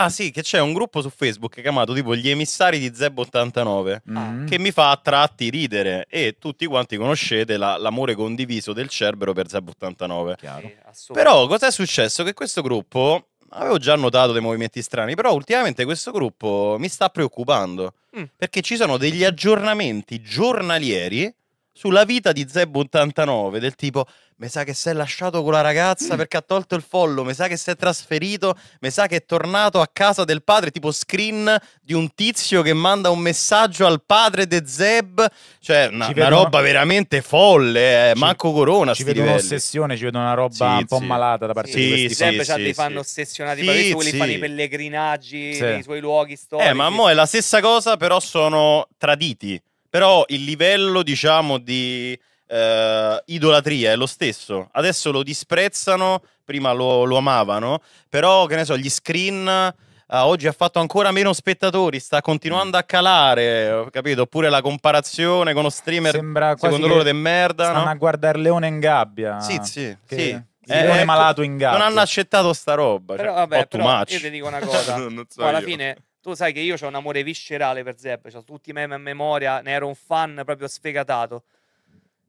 Ah sì, che c'è un gruppo su Facebook chiamato tipo gli emissari di Zeb89 mm. che mi fa a tratti ridere e tutti quanti conoscete la, l'amore condiviso del Cerbero per Zeb89. Chiaro. Sì, Però cos'è successo? Che questo gruppo avevo già notato dei movimenti strani, però ultimamente questo gruppo mi sta preoccupando mm. perché ci sono degli aggiornamenti giornalieri sulla vita di Zeb89 del tipo mi sa che si è lasciato con la ragazza perché ha tolto il follo, mi sa che si è trasferito, mi sa che è tornato a casa del padre, tipo screen di un tizio che manda un messaggio al padre de Zeb, cioè una, una roba veramente folle, eh. ci, manco Corona. Ci vedo un'ossessione, ci vedo una roba sì, un po' sì. malata da parte sì, di questi. Sì, sempre sì, c'ha fanno fan ossessionati, sì, quelli fanno i pellegrinaggi nei suoi luoghi eh, storici. Eh, ma mo è la stessa cosa, però sono traditi. Però il livello, diciamo, di eh, idolatria, è lo stesso. Adesso lo disprezzano, prima lo, lo amavano, però che ne so, gli screen... Ah, oggi ha fatto ancora meno spettatori, sta continuando a calare, capito? Oppure la comparazione con lo streamer Sembra secondo loro de merda. Stanno no? a guardare Leone in gabbia. Sì, sì, sì. Eh, leone ecco, malato in gabbia. Non hanno accettato sta roba. Però, cioè, vabbè, però io ti dico una cosa. so alla io. fine tu sai che io ho un amore viscerale per Zeb, Ho tutti i meme a memoria, ne ero un fan proprio sfegatato.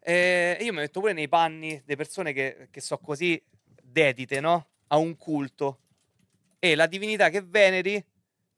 Eh, e io mi metto pure nei panni delle persone che, che so così dedite, no? A un culto. E la divinità che veneri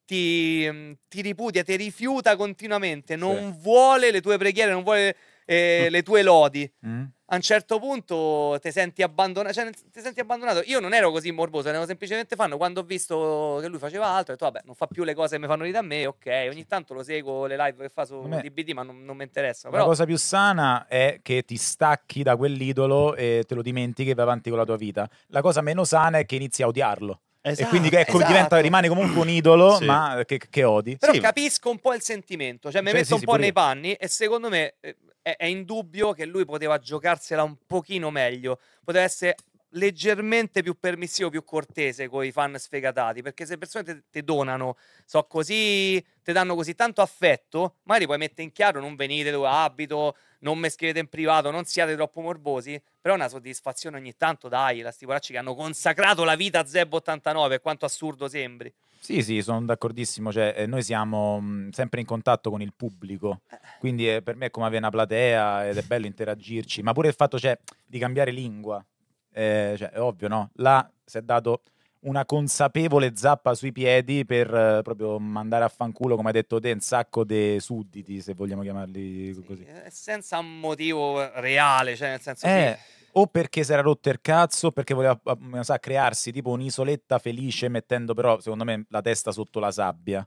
ti, mm, ti ripudia, ti rifiuta continuamente, non sì. vuole le tue preghiere, non vuole eh, le tue lodi. Mm a un certo punto ti senti abbandonato. Cioè, ti senti abbandonato. Io non ero così morboso, ne avevo semplicemente fanno. Quando ho visto che lui faceva altro, ho detto, vabbè, non fa più le cose che mi fanno ridere a me, ok. Ogni tanto lo seguo le live che fa su Beh, DBD, ma non, non mi interessa. Però... La cosa più sana è che ti stacchi da quell'idolo e te lo dimentichi e vai avanti con la tua vita. La cosa meno sana è che inizi a odiarlo. Esatto, e quindi ecco, esatto. diventa, rimane comunque un idolo sì. ma che, che, odi. Però sì. capisco un po' il sentimento, cioè mi cioè, metto sì, un po' nei panni e secondo me eh, è, è indubbio che lui poteva giocarsela un pochino meglio, poteva essere leggermente più permissivo, più cortese con i fan sfegatati, perché se persone te, te donano, so così, ti danno così tanto affetto, magari puoi mettere in chiaro, non venite dove abito, non mi scrivete in privato, non siate troppo morbosi, però è una soddisfazione ogni tanto dai, la stipolacci che hanno consacrato la vita a Zeb89, per quanto assurdo sembri. Sì, sì, sono d'accordissimo, cioè, eh, noi siamo mm, sempre in contatto con il pubblico, quindi eh, per me è come avere una platea ed è bello interagirci, ma pure il fatto cioè, di cambiare lingua, eh, cioè, è ovvio, no? Là si è dato una consapevole zappa sui piedi per eh, proprio mandare a fanculo, come hai detto te, un sacco di sudditi, se vogliamo chiamarli così. Eh, senza un motivo reale, cioè nel senso che... Eh, o perché si era rotto il cazzo, perché voleva mm, sa, crearsi tipo un'isoletta felice mettendo però, secondo me, la testa sotto la sabbia.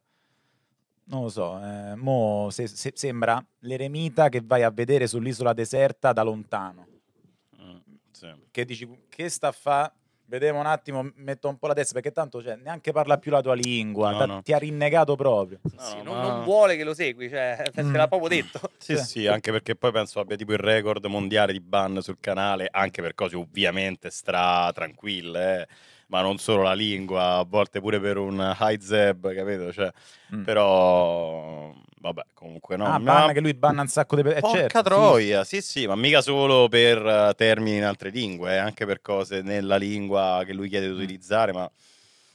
Non lo so, eh, mo se, se, sembra l'eremita che vai a vedere sull'isola deserta da lontano. Mm, sì. Che dici, che sta a fare vediamo un attimo, metto un po' la testa perché tanto cioè, neanche parla più la tua lingua, no, ta- no. ti ha rinnegato proprio. No, sì, non, ma... non, vuole che lo segui, cioè, mm. te l'ha proprio detto. Sì, sì, sì, anche perché poi penso abbia tipo il record mondiale di ban sul canale, anche per cose ovviamente stra tranquille. Eh ma non solo la lingua, a volte pure per un high zeb, capito? Cioè, mm. Però, vabbè, comunque no. Ah, ma... che lui banna un sacco di... Eh, Porca certo, troia, sì. sì sì, ma mica solo per eh, termini in altre lingue, eh, anche per cose nella lingua che lui chiede di mm. utilizzare, ma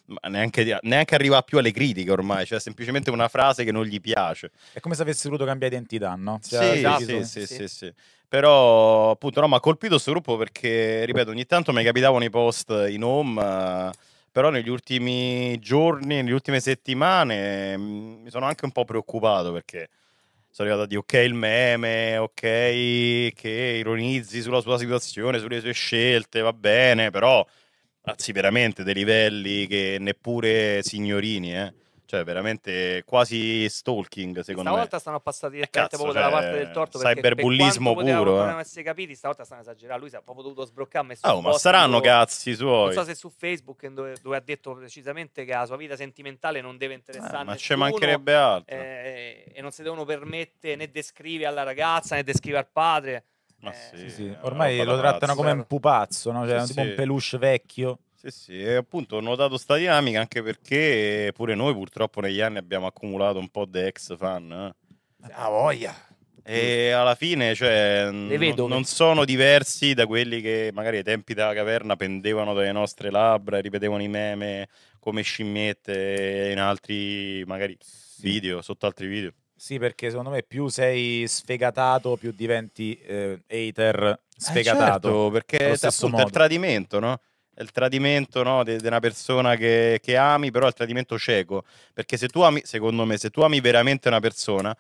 ma neanche, neanche arriva più alle critiche ormai, cioè semplicemente una frase che non gli piace. È come se avesse voluto cambiare identità, no? Cioè, sì, esatto. sì, sì, sì, sì, Però appunto no, mi ha colpito questo gruppo perché, ripeto, ogni tanto mi capitavano i post in home, però negli ultimi giorni, nelle ultime settimane mm, mi sono anche un po' preoccupato perché sono arrivato a dire ok il meme, ok che ironizzi sulla sua situazione, sulle sue scelte, va bene, però Anzi, veramente dei livelli che neppure signorini, eh. Cioè, veramente quasi stalking, secondo stavolta me. Stavolta stanno passati eh, direttamente cazzo, proprio cioè, dalla parte del torto. Cyberbullismo per puro. Non eh. avessi capito, stavolta stanno esagerando. Lui si è proprio dovuto sbroccare. Messo oh, ma saranno dove, cazzi suoi. Non so se su Facebook, dove, dove, ha detto precisamente che la sua vita sentimentale non deve interessare eh, Ma ci mancherebbe altro. Eh, e non si devono permettere né descrivere alla ragazza né descrivere al padre. Ma eh, sì, sì, ormai lo trattano come un pupazzo, no? cioè, tipo un peluche vecchio. Sì, sì, e appunto ho notato sta dinamica anche perché pure noi purtroppo negli anni abbiamo accumulato un po' di ex fan. Eh. Ah, voglia! E alla fine, cioè, non, non sono diversi da quelli che magari ai tempi della caverna pendevano dalle nostre labbra e ripetevano i meme come scimmiette in altri, magari, video, sotto altri video. Sì, perché secondo me più sei sfegatato, più diventi ehm, eh, hater sfegatato. Eh certo, perché appunto, è il tradimento, no? È il tradimento no, di una persona che, che, ami, però è il tradimento cieco. Perché se tu ami, secondo me, se tu ami veramente una persona,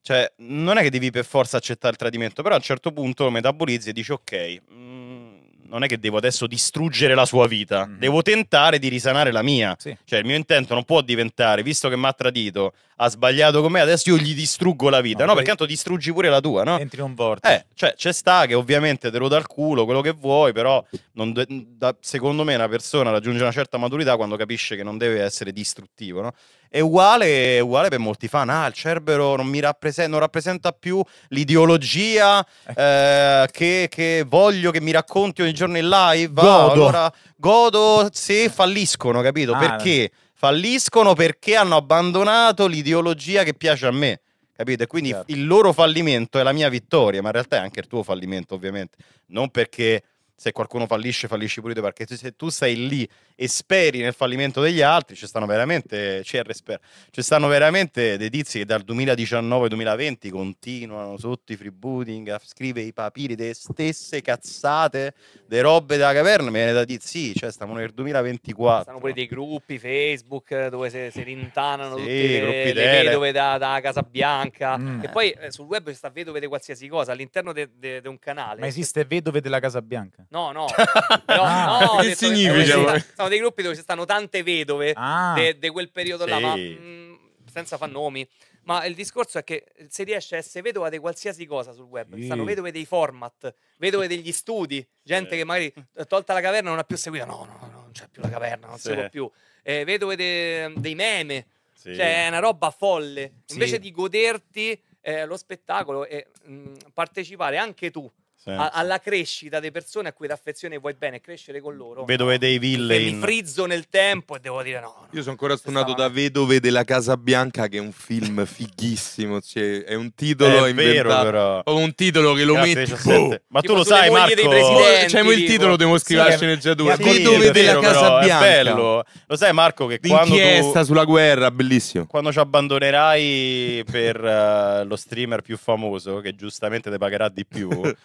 cioè non è che devi per forza accettare il tradimento, però a un certo punto lo metabolizzi e dici ok, mh, mm, non è che devo adesso distruggere la sua vita, mm-hmm. devo tentare di risanare la mia. Sì. Cioè, il mio intento non può diventare, visto che mi ha tradito, ha sbagliato con me, adesso io gli distruggo la vita. No, no perché tanto distruggi pure la tua, no? Entri in un vortice. Eh, cioè, c'è sta che ovviamente te lo dà al culo, quello che vuoi, però de- da, secondo me una persona raggiunge una certa maturità quando capisce che non deve essere distruttivo, no? È uguale, è uguale per molti fan, ah, il Cerbero non mi rappresenta, non rappresenta più l'ideologia eh. eh, che, che voglio che mi racconti ogni giorno giorno in live. Godo. allora, godo se falliscono, capito? Ah, perché? No. Falliscono perché hanno abbandonato l'ideologia che piace a me. Capito? E quindi certo. il loro fallimento è la mia vittoria, ma in realtà è anche il tuo fallimento, ovviamente. Non perché se qualcuno fallisce, fallisci pure te, perché se tu sei lì e speri nel fallimento degli altri, ci stanno veramente, CR cioè, sper, ci stanno veramente dei tizi che dal 2019-2020 continuano sotto i freebooting a scrivere i papiri delle stesse cazzate, le robe della caverna, me ne da tizi, cioè stiamo nel 2024. Stanno pure dei gruppi Facebook dove si, si rintanano sì, tutte le, le vedove da, da Casa Bianca, mm. e poi eh, sul web sta vedove di qualsiasi cosa, all'interno di un canale. Ma esiste vedove della Casa Bianca? No, no, però, ah. no che significa? Che, eh, sono dei gruppi dove ci stanno tante vedove ah, di quel periodo sì. là, ma mh, mm, senza fannomi. Ma il discorso è che se riesce a essere vedova di qualsiasi cosa sul web. Sì. Stanno vedove dei format, vedove degli studi, gente sì. che magari eh, tolta la caverna non ha più seguito. No, no, no non c'è più la caverna, non sì. può più. Eh, vedove de, dei meme, sì. cioè è una roba folle. Invece di goderti eh, lo spettacolo e mh, mm, partecipare anche tu Senso. alla crescita delle persone a cui l'affezione vuoi bene crescere con loro. Vedove no? dei villain. Mi frizzo nel tempo e devo dire no. no. Io sono ancora stonato da Vedove della Casa Bianca che è un film fighissimo, cioè, è un titolo è inventato. Vero, però. un titolo che lo Grazie, metti. Boh. Ma tipo, tu lo sai, Marco. C'è cioè, il titolo, devo scrivere sì, la sceneggiatura. Sì, Vedove vero, della Casa però, Bianca. È bello. Lo sai Marco che quando tu, sulla guerra, bellissimo. Quando ci abbandonerai per uh, lo streamer più famoso che giustamente te pagherà di più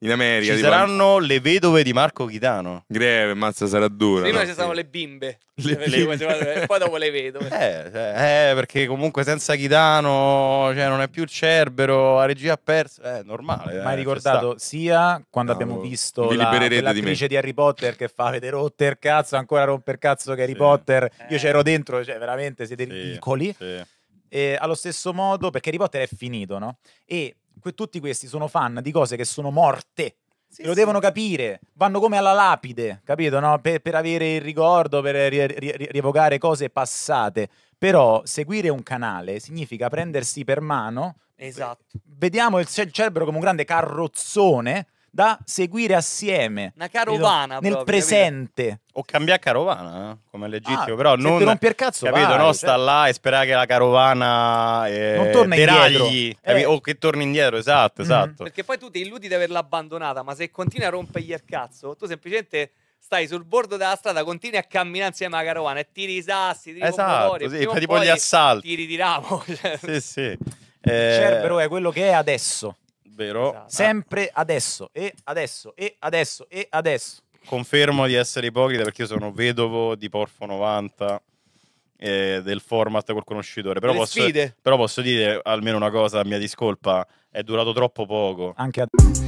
In America. Ci tipo... saranno le vedove di Marco Chitano. Greve, mazza sarà dura. Prima no? ci sono sì. le bimbe. Le bimbe. Le, cioè, poi dopo le vedove. Eh, eh, eh, perché comunque senza Chitano cioè, non è più il Cerbero, la regia ha perso. È eh, normale. Mai hai eh, ricordato sia quando no, abbiamo boh, visto la, l'attrice di, di, Harry Potter che fa avete rotto cazzo, ancora romper cazzo che Harry sì. Potter. Io eh. c'ero dentro, cioè veramente siete sì. ridicoli. Sì. E allo stesso modo, perché Harry Potter è finito, no? E que- tutti questi sono fan di cose che sono morte. Sì, lo sì. devono capire, vanno come alla lapide, capito? No? Per, per, avere il ricordo, per ri- ri- rievocare cose passate. Però seguire un canale significa prendersi per mano. Esatto. Vediamo il, cer- il cerbero come un grande carrozzone da seguire assieme. Una carovana Nel proprio, presente. Capito? O cambia carovana, eh? come è legittimo, ah, però non... romper cazzo, Capito? Vai, no, cioè... sta là e spera che la carovana eh, non torna deragli, eh. o che torni indietro, esatto, mm-hmm. Esatto. Perché poi tu ti illudi di averla abbandonata, ma se continui a rompergli il cazzo, tu semplicemente stai sul bordo della strada, continui a camminare insieme alla carovana e tiri i sassi, tiri esatto, sì, tipo gli assalti. Tiri di ramo. Cioè. Sì, sì. Eh... Cerbero è quello che è adesso. Vero. Esatto. Sempre adesso, e adesso, e adesso, e adesso. Confermo di essere ipocrita perché io sono vedovo di Porfo 90 eh, del format col conoscitore. Però posso, però posso, dire almeno una cosa, mia discolpa, è durato troppo poco. Anche adesso.